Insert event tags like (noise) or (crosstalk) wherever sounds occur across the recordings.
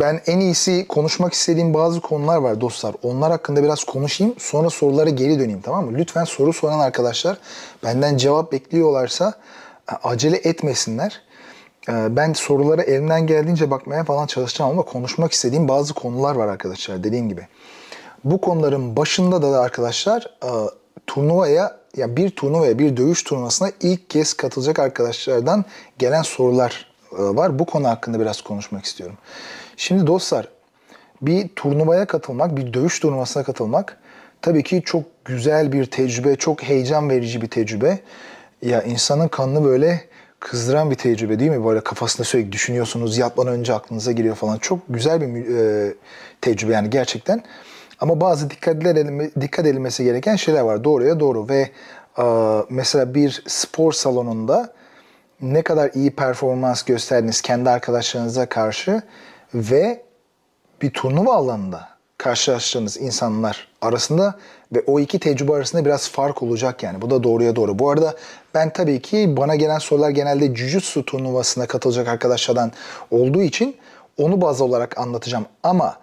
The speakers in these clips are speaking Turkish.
ben en iyisi konuşmak istediğim bazı konular var dostlar. Onlar hakkında biraz konuşayım. Sonra sorulara geri döneyim tamam mı? Lütfen soru soran arkadaşlar benden cevap bekliyorlarsa e, acele etmesinler. E, ben sorulara elimden geldiğince bakmaya falan çalışacağım ama konuşmak istediğim bazı konular var arkadaşlar dediğim gibi. Bu konuların başında da arkadaşlar e, turnuvaya ya bir turnuvaya bir dövüş turnuvasına ilk kez katılacak arkadaşlardan gelen sorular var. Bu konu hakkında biraz konuşmak istiyorum. Şimdi dostlar bir turnuvaya katılmak, bir dövüş turnuvasına katılmak tabii ki çok güzel bir tecrübe, çok heyecan verici bir tecrübe. Ya insanın kanını böyle kızdıran bir tecrübe değil mi? Böyle kafasında sürekli düşünüyorsunuz, yatmadan önce aklınıza giriyor falan. Çok güzel bir e, tecrübe yani gerçekten. Ama bazı dikkatler dikkat edilmesi gereken şeyler var. Doğruya doğru ve e, mesela bir spor salonunda ne kadar iyi performans gösterdiniz kendi arkadaşlarınıza karşı ve bir turnuva alanında karşılaştığınız insanlar arasında ve o iki tecrübe arasında biraz fark olacak yani. Bu da doğruya doğru. Bu arada ben tabii ki bana gelen sorular genelde Jujutsu turnuvasına katılacak arkadaşlardan olduğu için onu baz olarak anlatacağım. Ama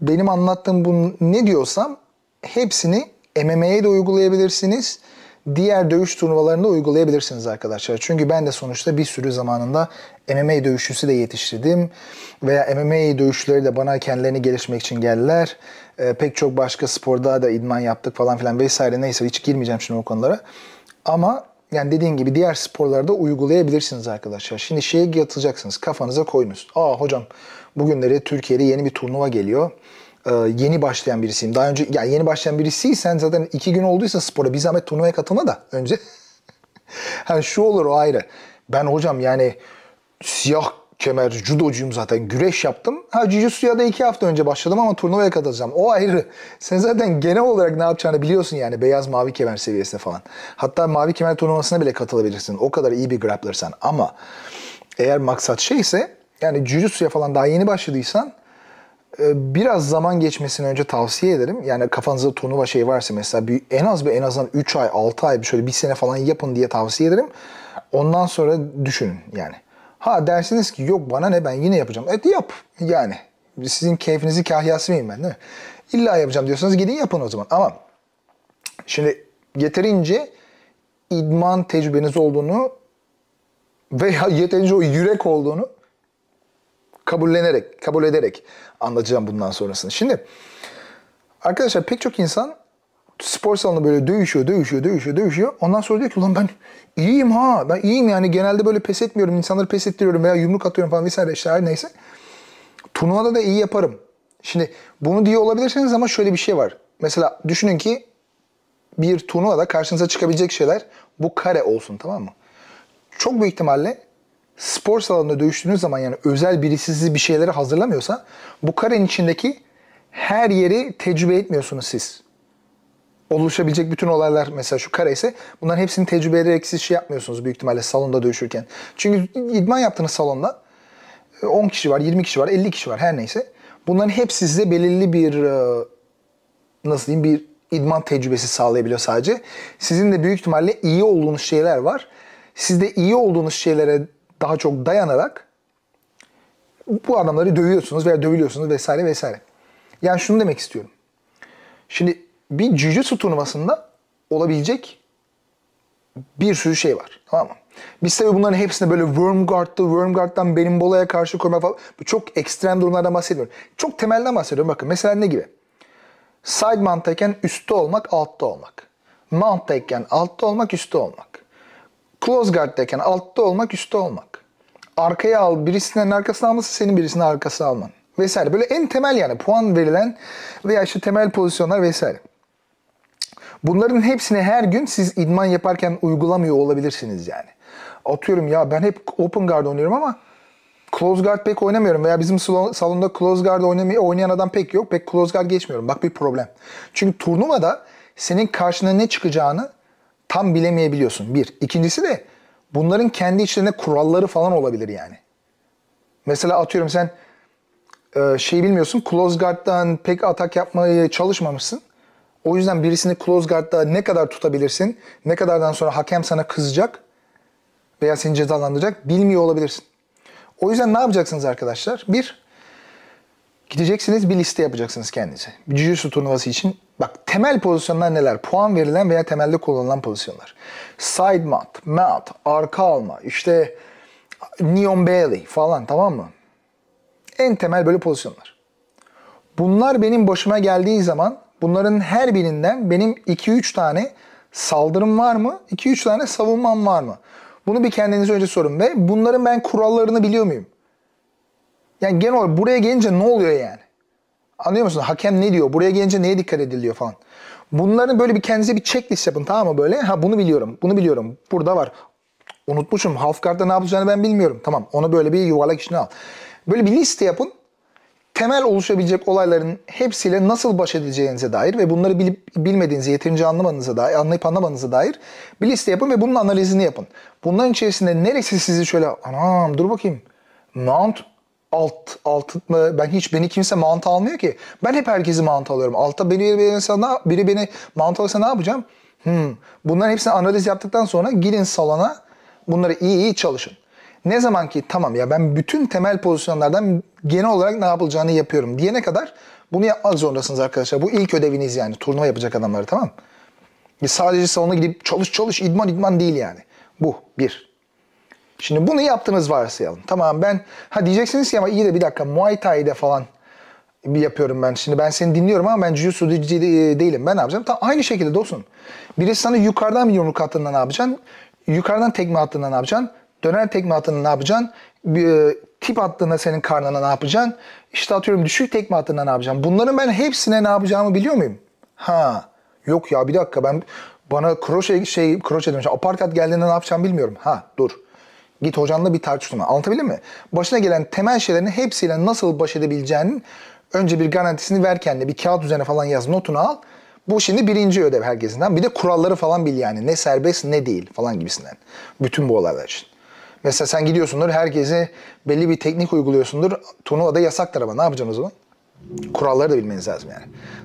benim anlattığım bu ne diyorsam hepsini MMA'ye de uygulayabilirsiniz diğer dövüş turnuvalarında uygulayabilirsiniz arkadaşlar. Çünkü ben de sonuçta bir sürü zamanında MMA dövüşçüsü de yetiştirdim. Veya MMA dövüşçüleri de bana kendilerini gelişmek için geldiler. E, pek çok başka sporda da idman yaptık falan filan vesaire neyse hiç girmeyeceğim şimdi o konulara. Ama yani dediğim gibi diğer sporlarda uygulayabilirsiniz arkadaşlar. Şimdi şeye yatılacaksınız kafanıza koyunuz. Aa hocam bugünleri Türkiye'de yeni bir turnuva geliyor. E, yeni başlayan birisiyim. Daha önce yani yeni başlayan birisiysen zaten iki gün olduysa spora bir zahmet turnuvaya katılma da önce. (laughs) yani şu olur o ayrı. Ben hocam yani siyah kemer judocuyum zaten güreş yaptım. Ha jiu-jitsu'ya da iki hafta önce başladım ama turnuvaya katılacağım. O ayrı. (laughs) Sen zaten genel olarak ne yapacağını biliyorsun yani beyaz mavi kemer seviyesinde falan. Hatta mavi kemer turnuvasına bile katılabilirsin. O kadar iyi bir grapplersan ama eğer maksat şeyse yani jiu-jitsu'ya falan daha yeni başladıysan ee, biraz zaman geçmesini önce tavsiye ederim. Yani kafanızda turnuva şey varsa mesela bir, en az bir en azından 3 ay, 6 ay şöyle bir sene falan yapın diye tavsiye ederim. Ondan sonra düşünün yani. Ha dersiniz ki yok bana ne ben yine yapacağım. Evet yap yani. Sizin keyfinizi kahyası mıyım ben değil mi? İlla yapacağım diyorsanız gidin yapın o zaman. Ama şimdi yeterince idman tecrübeniz olduğunu veya yeterince o yürek olduğunu kabullenerek, kabul ederek anlatacağım bundan sonrasını. Şimdi arkadaşlar pek çok insan spor salonu böyle dövüşüyor, dövüşüyor, dövüşüyor, dövüşüyor. Ondan sonra diyor ki ulan ben iyiyim ha. Ben iyiyim yani genelde böyle pes etmiyorum. insanları pes ettiriyorum veya yumruk atıyorum falan vesaire işte her neyse. Turnuvada da iyi yaparım. Şimdi bunu diye olabilirsiniz ama şöyle bir şey var. Mesela düşünün ki bir turnuvada karşınıza çıkabilecek şeyler bu kare olsun tamam mı? Çok büyük ihtimalle spor salonunda dövüştüğünüz zaman yani özel birisi sizi bir şeylere hazırlamıyorsa bu karenin içindeki her yeri tecrübe etmiyorsunuz siz. Oluşabilecek bütün olaylar mesela şu kare ise bunların hepsini tecrübe ederek siz şey yapmıyorsunuz büyük ihtimalle salonda dövüşürken. Çünkü idman yaptığınız salonda 10 e, kişi var, 20 kişi var, 50 kişi var her neyse. Bunların hepsi size belirli bir e, nasıl diyeyim bir idman tecrübesi sağlayabiliyor sadece. Sizin de büyük ihtimalle iyi olduğunuz şeyler var. Siz de iyi olduğunuz şeylere daha çok dayanarak bu adamları dövüyorsunuz veya dövülüyorsunuz vesaire vesaire. Yani şunu demek istiyorum. Şimdi bir jiu turnuvasında olabilecek bir sürü şey var. Tamam mı? Biz tabii bunların hepsini böyle worm guard'lı, worm guard'dan benim bolaya karşı koyma falan. Çok ekstrem durumlardan bahsediyorum. Çok temelden bahsediyorum. Bakın mesela ne gibi? Side mount'tayken üstte olmak, altta olmak. Mount'tayken altta olmak, üstte olmak. Close guard'dayken altta olmak, üstte olmak. Arkaya al, birisinin arkasına alması senin birisinin arkası alman. Vesaire. Böyle en temel yani puan verilen veya işte temel pozisyonlar vesaire. Bunların hepsini her gün siz idman yaparken uygulamıyor olabilirsiniz yani. Atıyorum ya ben hep open guard oynuyorum ama close guard pek oynamıyorum veya bizim salonda close guard oynayan adam pek yok. Pek close guard geçmiyorum. Bak bir problem. Çünkü turnuvada senin karşına ne çıkacağını tam bilemeyebiliyorsun. Bir. İkincisi de bunların kendi içlerinde kuralları falan olabilir yani. Mesela atıyorum sen şey bilmiyorsun. Close guard'dan pek atak yapmayı çalışmamışsın. O yüzden birisini close guard'da ne kadar tutabilirsin, ne kadardan sonra hakem sana kızacak veya seni cezalandıracak bilmiyor olabilirsin. O yüzden ne yapacaksınız arkadaşlar? Bir, gideceksiniz bir liste yapacaksınız kendinize. Jiu-Jitsu turnuvası için Bak temel pozisyonlar neler? Puan verilen veya temelde kullanılan pozisyonlar. Side mount, mount, arka alma, işte neon belly falan tamam mı? En temel böyle pozisyonlar. Bunlar benim başıma geldiği zaman bunların her birinden benim 2-3 tane saldırım var mı? 2-3 tane savunmam var mı? Bunu bir kendinize önce sorun ve bunların ben kurallarını biliyor muyum? Yani genel olarak buraya gelince ne oluyor yani? Anlıyor musun? Hakem ne diyor? Buraya gelince neye dikkat ediliyor falan. Bunların böyle bir kendinize bir checklist yapın tamam mı böyle? Ha bunu biliyorum, bunu biliyorum. Burada var. Unutmuşum. Half guard'da ne yapacağını ben bilmiyorum. Tamam onu böyle bir yuvarlak içine al. Böyle bir liste yapın. Temel oluşabilecek olayların hepsiyle nasıl baş edeceğinize dair ve bunları bilip bilmediğinizi yeterince anlamanıza dair, anlayıp anlamanıza dair bir liste yapın ve bunun analizini yapın. Bunların içerisinde neresi sizi şöyle anam dur bakayım Mount alt alt mı ben hiç beni kimse mantı almıyor ki. Ben hep herkesi mantı alıyorum. Altta biri beni sana biri beni mantı alırsa ne yapacağım? Hmm. Bunların hepsini analiz yaptıktan sonra gidin salona bunları iyi iyi çalışın. Ne zaman ki tamam ya ben bütün temel pozisyonlardan genel olarak ne yapılacağını yapıyorum diyene kadar bunu yapmak zorundasınız arkadaşlar. Bu ilk ödeviniz yani turnuva yapacak adamları tamam mı? Sadece salona gidip çalış çalış idman idman değil yani. Bu bir. Şimdi bunu yaptınız varsayalım. Tamam ben ha diyeceksiniz ki ama iyi de bir dakika Muay Thai'de falan yapıyorum ben. Şimdi ben seni dinliyorum ama ben jiu-jitsu değilim. Ben ne yapacağım? Tam aynı şekilde dostum. Birisi sana yukarıdan bir yumruk attığında ne yapacaksın? Yukarıdan tekme attığında ne yapacaksın? Döner tekme attığında ne yapacaksın? Bir, e, tip attığında senin karnına ne yapacaksın? İşte atıyorum düşük tekme attığında ne yapacaksın? Bunların ben hepsine ne yapacağımı biliyor muyum? Ha. Yok ya bir dakika ben bana kroşe şey kroşe demiş. Aparkat geldiğinde ne yapacağım bilmiyorum. Ha dur. Git hocanla bir tartışma. Anlatabildim mi? Başına gelen temel şeylerin hepsiyle nasıl baş edebileceğinin önce bir garantisini ver kendine. Bir kağıt üzerine falan yaz. Notunu al. Bu şimdi birinci ödev herkesinden. Bir de kuralları falan bil yani. Ne serbest ne değil falan gibisinden. Bütün bu olaylar için. Mesela sen gidiyorsundur herkese belli bir teknik uyguluyorsundur. Turnuvada yasaktır ama ne yapacaksın onu? Kuralları da bilmeniz lazım yani.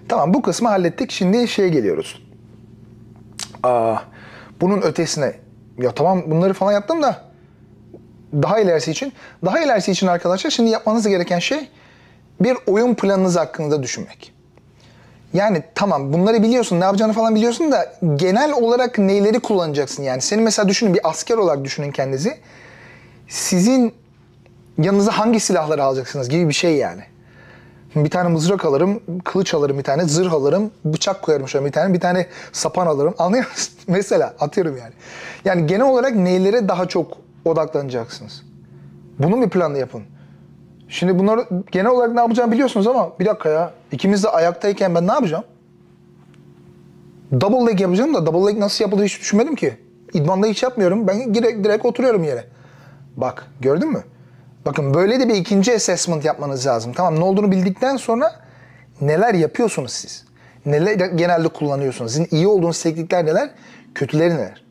Tamam bu kısmı hallettik. Şimdi şeye geliyoruz. Aa, bunun ötesine. Ya tamam bunları falan yaptım da daha ilerisi için. Daha ilerisi için arkadaşlar şimdi yapmanız gereken şey bir oyun planınız hakkında düşünmek. Yani tamam bunları biliyorsun, ne yapacağını falan biliyorsun da genel olarak neyleri kullanacaksın yani? seni mesela düşünün bir asker olarak düşünün kendinizi. Sizin yanınıza hangi silahları alacaksınız gibi bir şey yani. Bir tane mızrak alırım, kılıç alırım bir tane, zırh alırım, bıçak koyarım şöyle bir tane, bir tane sapan alırım. Anlıyor musun? (laughs) Mesela atıyorum yani. Yani genel olarak neylere daha çok odaklanacaksınız. Bunun bir planı yapın. Şimdi bunları genel olarak ne yapacağımı biliyorsunuz ama bir dakika ya. ikimiz de ayaktayken ben ne yapacağım? Double leg yapacağım da double leg nasıl yapılır hiç düşünmedim ki. İdmanda hiç yapmıyorum. Ben direkt, direkt oturuyorum yere. Bak gördün mü? Bakın böyle de bir ikinci assessment yapmanız lazım. Tamam ne olduğunu bildikten sonra neler yapıyorsunuz siz? Neler genelde kullanıyorsunuz? Sizin iyi olduğunuz teknikler neler? Kötüleri neler?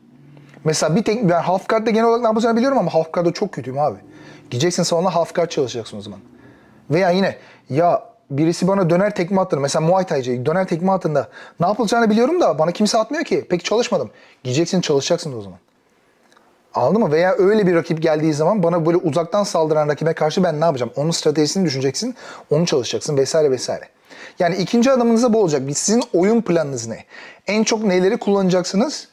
Mesela bir tek ben half guard'da genel olarak ne yapacağını biliyorum ama half guard'da çok kötüyüm abi. Gideceksin salona half guard çalışacaksın o zaman. Veya yine ya birisi bana döner tekme attı. Mesela Muay Thai'ci döner tekme attığında ne yapılacağını biliyorum da bana kimse atmıyor ki. Peki çalışmadım. Gideceksin çalışacaksın o zaman. Anladın mı? Veya öyle bir rakip geldiği zaman bana böyle uzaktan saldıran rakibe karşı ben ne yapacağım? Onun stratejisini düşüneceksin, onu çalışacaksın vesaire vesaire. Yani ikinci adımınıza bu olacak. Sizin oyun planınız ne? En çok neleri kullanacaksınız?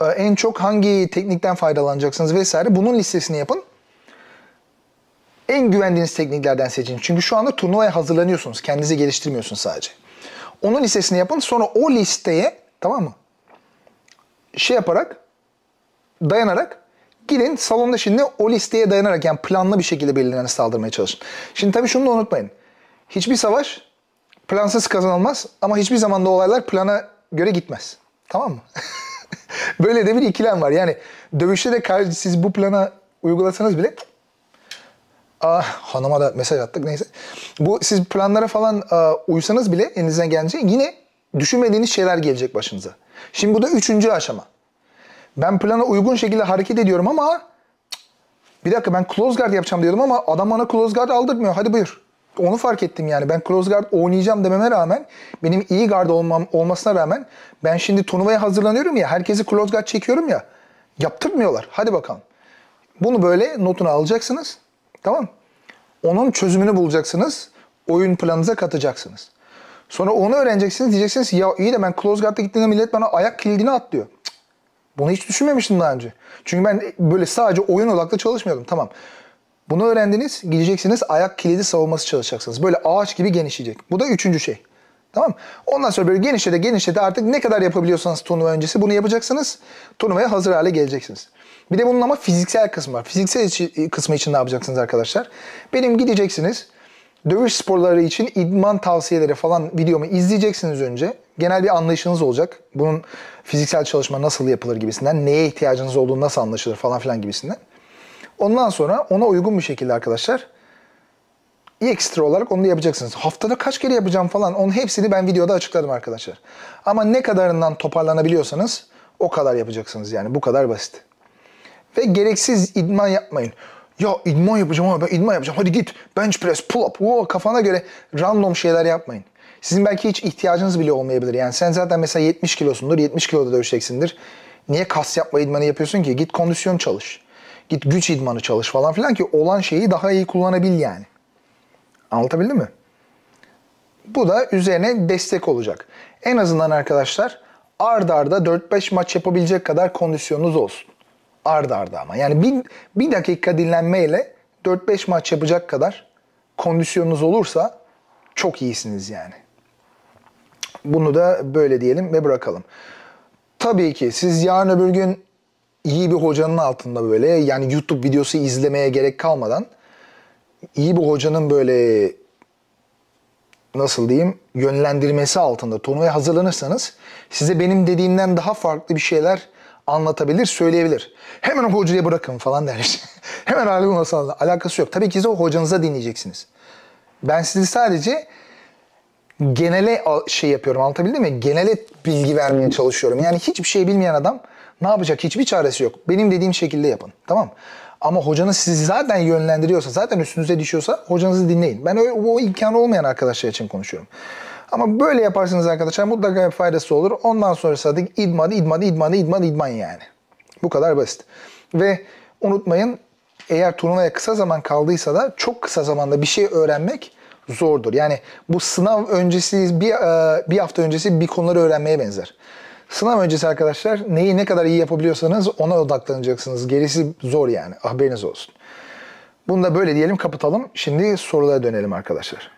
Ee, en çok hangi teknikten faydalanacaksınız vesaire bunun listesini yapın. En güvendiğiniz tekniklerden seçin. Çünkü şu anda turnuvaya hazırlanıyorsunuz. Kendinizi geliştirmiyorsunuz sadece. Onun listesini yapın. Sonra o listeye tamam mı? Şey yaparak dayanarak gidin salonda şimdi o listeye dayanarak yani planlı bir şekilde belirlenen saldırmaya çalışın. Şimdi tabii şunu da unutmayın. Hiçbir savaş plansız kazanılmaz ama hiçbir zaman da olaylar plana göre gitmez. Tamam mı? (laughs) (laughs) Böyle de bir ikilem var. Yani dövüşte de siz bu plana uygulasanız bile Ah, hanıma da mesaj attık neyse. Bu siz planlara falan a, uysanız bile elinizden gelince yine düşünmediğiniz şeyler gelecek başınıza. Şimdi bu da üçüncü aşama. Ben plana uygun şekilde hareket ediyorum ama bir dakika ben close guard yapacağım diyordum ama adam bana close guard aldırmıyor. Hadi buyur onu fark ettim yani. Ben close guard oynayacağım dememe rağmen benim iyi guard olmam, olmasına rağmen ben şimdi turnuvaya hazırlanıyorum ya. Herkesi close guard çekiyorum ya. Yaptırmıyorlar. Hadi bakalım. Bunu böyle notunu alacaksınız. Tamam Onun çözümünü bulacaksınız. Oyun planınıza katacaksınız. Sonra onu öğreneceksiniz. Diyeceksiniz ya iyi de ben close guard'a gittiğimde millet bana ayak kilidini atlıyor. bunu hiç düşünmemiştim daha önce. Çünkü ben böyle sadece oyun odaklı çalışmıyordum. Tamam. Bunu öğrendiniz. Gideceksiniz ayak kilidi savunması çalışacaksınız. Böyle ağaç gibi genişleyecek. Bu da üçüncü şey. Tamam Ondan sonra böyle genişlede genişlede artık ne kadar yapabiliyorsanız turnuva öncesi bunu yapacaksınız. Turnuvaya hazır hale geleceksiniz. Bir de bunun ama fiziksel kısmı var. Fiziksel e, kısmı için ne yapacaksınız arkadaşlar? Benim gideceksiniz. Dövüş sporları için idman tavsiyeleri falan videomu izleyeceksiniz önce. Genel bir anlayışınız olacak. Bunun fiziksel çalışma nasıl yapılır gibisinden, neye ihtiyacınız olduğunu nasıl anlaşılır falan filan gibisinden. Ondan sonra ona uygun bir şekilde arkadaşlar ekstra olarak onu da yapacaksınız. Haftada kaç kere yapacağım falan onun hepsini ben videoda açıkladım arkadaşlar. Ama ne kadarından toparlanabiliyorsanız o kadar yapacaksınız yani bu kadar basit. Ve gereksiz idman yapmayın. Ya idman yapacağım ama ben idman yapacağım. Hadi git bench press, pull up. Oo, kafana göre random şeyler yapmayın. Sizin belki hiç ihtiyacınız bile olmayabilir. Yani sen zaten mesela 70 kilosundur. 70 kiloda dövüşeceksindir. Niye kas yapma idmanı yapıyorsun ki? Git kondisyon çalış. Git güç idmanı çalış falan filan ki olan şeyi daha iyi kullanabil yani. Anlatabildim mi? Bu da üzerine destek olacak. En azından arkadaşlar ard arda 4-5 maç yapabilecek kadar kondisyonunuz olsun. Ard arda ama. Yani bir, bir dakika dinlenmeyle 4-5 maç yapacak kadar kondisyonunuz olursa çok iyisiniz yani. Bunu da böyle diyelim ve bırakalım. Tabii ki siz yarın öbür gün iyi bir hocanın altında böyle yani YouTube videosu izlemeye gerek kalmadan iyi bir hocanın böyle nasıl diyeyim yönlendirmesi altında turnuvaya hazırlanırsanız size benim dediğimden daha farklı bir şeyler anlatabilir, söyleyebilir. Hemen o hocaya bırakın falan der. (laughs) Hemen alim olsa alakası yok. Tabii ki size o hocanıza dinleyeceksiniz. Ben sizi sadece genele şey yapıyorum anlatabildim mi? Genele bilgi vermeye çalışıyorum. Yani hiçbir şey bilmeyen adam ne yapacak? Hiçbir çaresi yok. Benim dediğim şekilde yapın. Tamam ama hocanız sizi zaten yönlendiriyorsa, zaten üstünüze düşüyorsa hocanızı dinleyin. Ben öyle, o imkanı olmayan arkadaşlar için konuşuyorum. Ama böyle yaparsınız arkadaşlar mutlaka bir faydası olur. Ondan sonrası da idman, idman, idman, idman, idman yani. Bu kadar basit. Ve unutmayın eğer turnuvaya kısa zaman kaldıysa da çok kısa zamanda bir şey öğrenmek zordur. Yani bu sınav öncesi bir, e, bir hafta öncesi bir konuları öğrenmeye benzer. Sınav öncesi arkadaşlar neyi ne kadar iyi yapabiliyorsanız ona odaklanacaksınız. Gerisi zor yani haberiniz olsun. Bunu da böyle diyelim kapatalım. Şimdi sorulara dönelim arkadaşlar.